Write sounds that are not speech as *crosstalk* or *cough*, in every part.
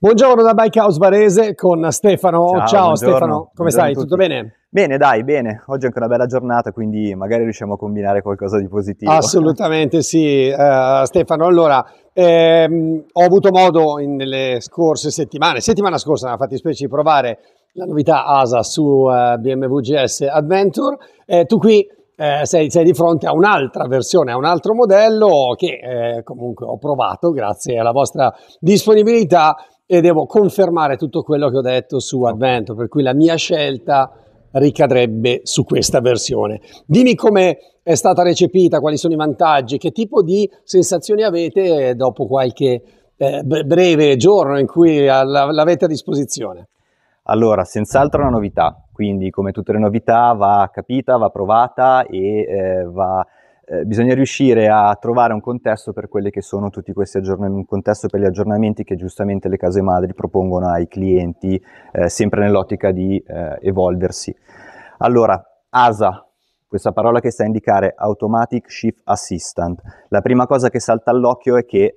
Buongiorno da Bike House Varese con Stefano. Ciao, Ciao Stefano, come buongiorno stai? Tutto bene? Bene, dai, bene. Oggi è anche una bella giornata, quindi magari riusciamo a combinare qualcosa di positivo. Assolutamente sì, uh, Stefano. Allora, ehm, ho avuto modo in, nelle scorse settimane, settimana scorsa mi ha fatto specie di provare la novità ASA su uh, eh, BMW GS Adventure. Eh, tu qui eh, sei, sei, di fronte a un'altra versione, a un altro modello che eh, comunque ho provato grazie alla vostra disponibilità e devo confermare tutto quello che ho detto su Advento, per cui la mia scelta ricadrebbe su questa versione. Dimmi come è stata recepita, quali sono i vantaggi, che tipo di sensazioni avete dopo qualche eh, breve giorno in cui l'avete a disposizione? Allora, senz'altro una novità, quindi come tutte le novità va capita, va provata e eh, va eh, bisogna riuscire a trovare un contesto per quelli che sono tutti questi aggiornamenti, un contesto per gli aggiornamenti che giustamente le case madri propongono ai clienti, eh, sempre nell'ottica di eh, evolversi. Allora, ASA, questa parola che sta a indicare Automatic Shift Assistant, la prima cosa che salta all'occhio è che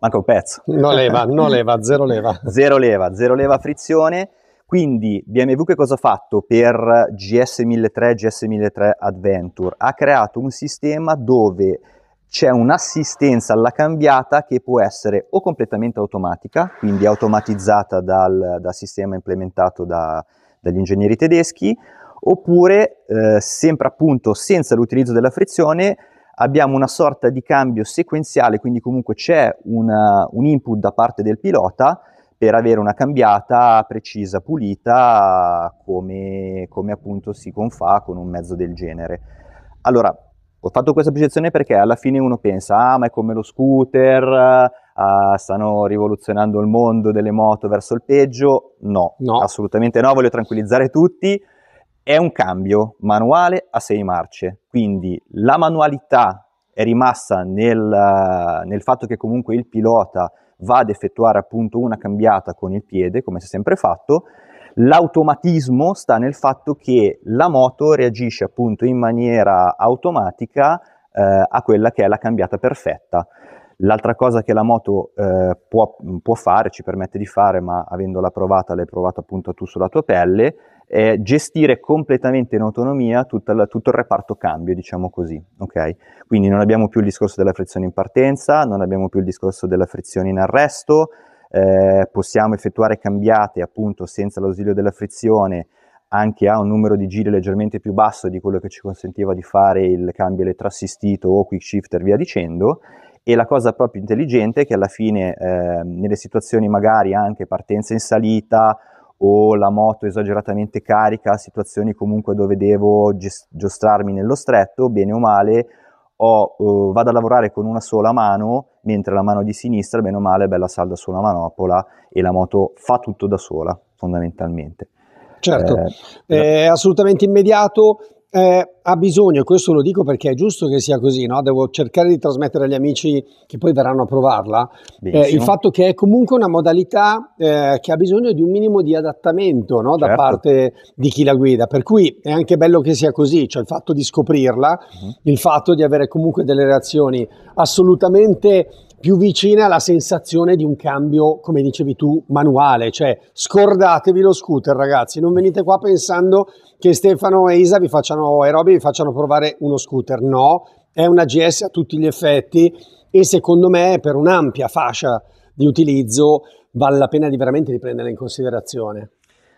manca un pezzo. No leva, no leva, zero leva. Zero leva, zero leva frizione quindi BMW che cosa ha fatto per GS1003, GS1003 Adventure? Ha creato un sistema dove c'è un'assistenza alla cambiata che può essere o completamente automatica, quindi automatizzata dal, dal sistema implementato da, dagli ingegneri tedeschi, oppure eh, sempre appunto senza l'utilizzo della frizione abbiamo una sorta di cambio sequenziale, quindi comunque c'è una, un input da parte del pilota per avere una cambiata precisa, pulita, come, come appunto si confà con un mezzo del genere. Allora, ho fatto questa precisazione perché alla fine uno pensa, ah ma è come lo scooter, Uh, stanno rivoluzionando il mondo delle moto verso il peggio. No, no, assolutamente no, voglio tranquillizzare tutti. È un cambio manuale a sei marce, quindi la manualità è rimasta nel, nel fatto che comunque il pilota va ad effettuare appunto una cambiata con il piede, come si è sempre fatto. L'automatismo sta nel fatto che la moto reagisce appunto in maniera automatica eh, a quella che è la cambiata perfetta. L'altra cosa che la moto eh, può, può, fare, ci permette di fare, ma avendola provata, l'hai provata appunto tu sulla tua pelle, è gestire completamente in autonomia tutto il, tutto il reparto cambio, diciamo così. Okay? Quindi non abbiamo più il discorso della frizione in partenza, non abbiamo più il discorso della frizione in arresto, eh, possiamo effettuare cambiate appunto senza l'ausilio della frizione anche a un numero di giri leggermente più basso di quello che ci consentiva di fare il cambio elettroassistito o quick shifter via dicendo e la cosa proprio intelligente è che alla fine eh, nelle situazioni magari anche partenza in salita o la moto esageratamente carica, situazioni comunque dove devo giostrarmi nello stretto, bene o male, o eh, vado a lavorare con una sola mano, mentre la mano di sinistra, bene o male, è bella salda sulla manopola e la moto fa tutto da sola, fondamentalmente. Certo, eh, è assolutamente immediato, eh, ha bisogno, e questo lo dico perché è giusto che sia così, no? devo cercare di trasmettere agli amici che poi verranno a provarla, eh, il fatto che è comunque una modalità eh, che ha bisogno di un minimo di adattamento no? da certo. parte di chi la guida, per cui è anche bello che sia così, cioè il fatto di scoprirla, uh-huh. il fatto di avere comunque delle reazioni assolutamente più vicina alla sensazione di un cambio, come dicevi tu, manuale. Cioè, scordatevi lo scooter, ragazzi. Non venite qua pensando che Stefano e Isa vi facciano, e Roby vi facciano provare uno scooter. No, è una GS a tutti gli effetti e secondo me per un'ampia fascia di utilizzo vale la pena di veramente riprenderla in considerazione.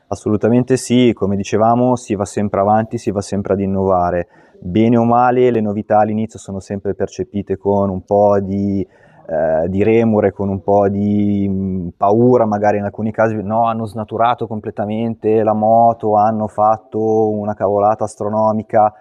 Assolutamente sì, come dicevamo si va sempre avanti, si va sempre ad innovare. Bene o male le novità all'inizio sono sempre percepite con un po' di eh, di remore, con un po' di mm, paura magari in alcuni casi, no, hanno snaturato completamente la moto, hanno fatto una cavolata astronomica,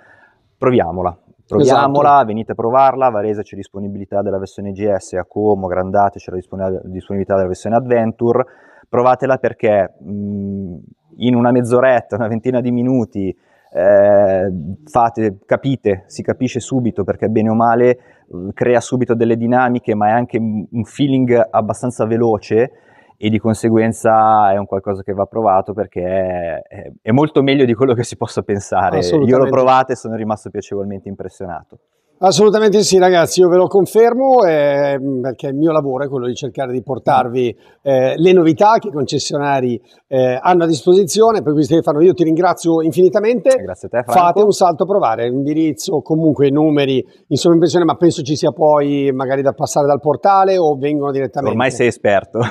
proviamola. Proviamola, esatto. venite a provarla, a Varese c'è disponibilità della versione GS, a Como, Grandate c'è la disponibilità della versione Adventure, provatela perché mh, mm, in una mezz'oretta, una ventina di minuti, eh, fate, capite, si capisce subito perché bene o male mm, crea subito delle dinamiche, ma è anche un feeling abbastanza veloce e di conseguenza è un qualcosa che va provato perché è, è molto meglio di quello che si possa pensare. Io l'ho provato e sono rimasto piacevolmente impressionato. Assolutamente sì ragazzi, io ve lo confermo eh, perché il mio lavoro è quello di cercare di portarvi eh, le novità che i concessionari eh, hanno a disposizione, per cui Stefano io ti ringrazio infinitamente, Grazie a te, Franco. fate un salto a provare l'indirizzo, comunque i numeri insomma sovraimpressione ma penso ci sia poi magari da passare dal portale o vengono direttamente. Ormai sei esperto, *laughs*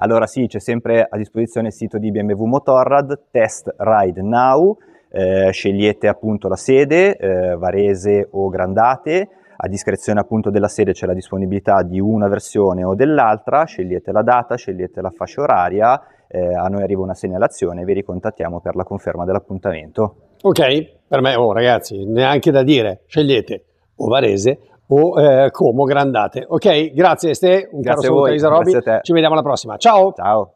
allora sì c'è sempre a disposizione il sito di BMW Motorrad, Test Ride Now eh, scegliete appunto la sede, eh, Varese o Grandate, a discrezione appunto della sede c'è la disponibilità di una versione o dell'altra, scegliete la data, scegliete la fascia oraria, eh, a noi arriva una segnalazione e vi ricontattiamo per la conferma dell'appuntamento. Ok, per me, oh ragazzi, neanche da dire, scegliete o Varese o eh, Como Grandate. Ok, grazie Ste, un grazie caro saluto a Isarobi, ci vediamo alla prossima, ciao! Ciao!